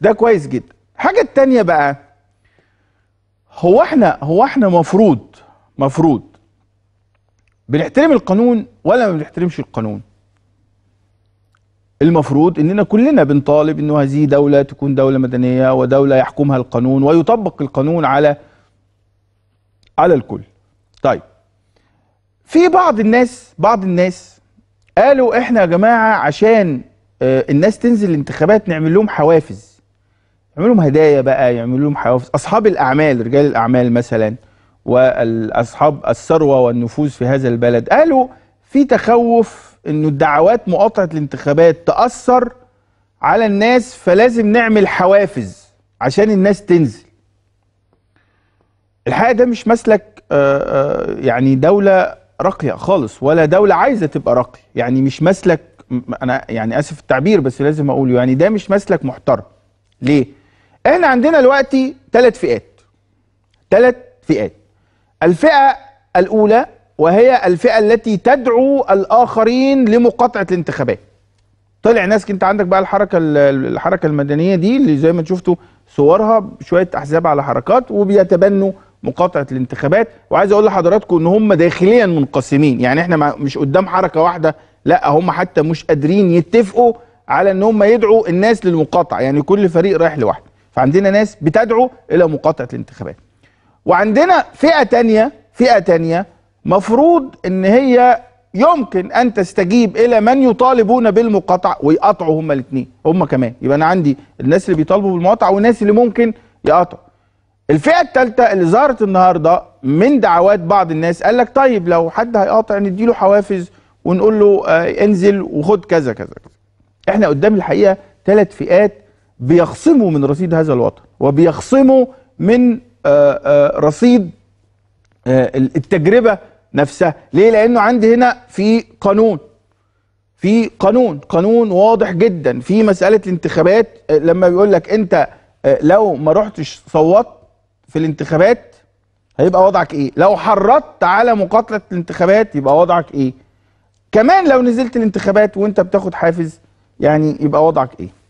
ده كويس جدا الحاجه التانية بقى هو احنا هو احنا مفروض مفروض بنحترم القانون ولا ما بنحترمش القانون المفروض اننا كلنا بنطالب انه هذه دوله تكون دوله مدنيه ودوله يحكمها القانون ويطبق القانون على على الكل طيب في بعض الناس بعض الناس قالوا احنا يا جماعه عشان آه، الناس تنزل الانتخابات نعمل لهم حوافز يعملوا لهم هدايا بقى يعملوا لهم حوافز اصحاب الاعمال رجال الاعمال مثلا واصحاب الثروه والنفوذ في هذا البلد قالوا في تخوف انه الدعوات مقاطعه الانتخابات تاثر على الناس فلازم نعمل حوافز عشان الناس تنزل الحقيقه ده مش مسلك آه، آه، يعني دوله راقيه خالص ولا دوله عايزه تبقى راقيه يعني مش مسلك انا يعني اسف التعبير بس لازم اقوله يعني ده مش مسلك محترم ليه احنا عندنا دلوقتي ثلاث فئات ثلاث فئات الفئه الاولى وهي الفئه التي تدعو الاخرين لمقاطعه الانتخابات طلع ناس كنت عندك بقى الحركه الحركه المدنيه دي اللي زي ما شفتوا صورها شويه احزاب على حركات وبيتبنوا مقاطعه الانتخابات وعايز اقول لحضراتكم ان هم داخليا منقسمين يعني احنا مش قدام حركه واحده لا هم حتى مش قادرين يتفقوا على ان هم يدعوا الناس للمقاطعه يعني كل فريق رايح لوحده فعندنا ناس بتدعو الى مقاطعه الانتخابات وعندنا فئه تانية فئه تانية مفروض ان هي يمكن ان تستجيب الى من يطالبون بالمقاطعه ويقاطعوا هما الاثنين هما كمان يبقى انا عندي الناس اللي بيطالبوا بالمقاطعه والناس اللي ممكن يقاطعوا الفئه الثالثه اللي ظهرت النهارده من دعوات بعض الناس قال لك طيب لو حد هيقاطع نديله حوافز ونقول له آه، انزل وخد كذا كذا احنا قدام الحقيقه ثلاث فئات بيخصموا من رصيد هذا الوطن وبيخصموا من آه، آه، رصيد آه، التجربة نفسها ليه لأنه عندي هنا في قانون في قانون قانون واضح جدا في مسألة الانتخابات لما بيقول لك أنت لو ما رحتش صوت في الانتخابات هيبقى وضعك ايه لو حرضت على مقاتلة الانتخابات يبقى وضعك ايه كمان لو نزلت الانتخابات وانت بتاخد حافز يعني يبقى وضعك ايه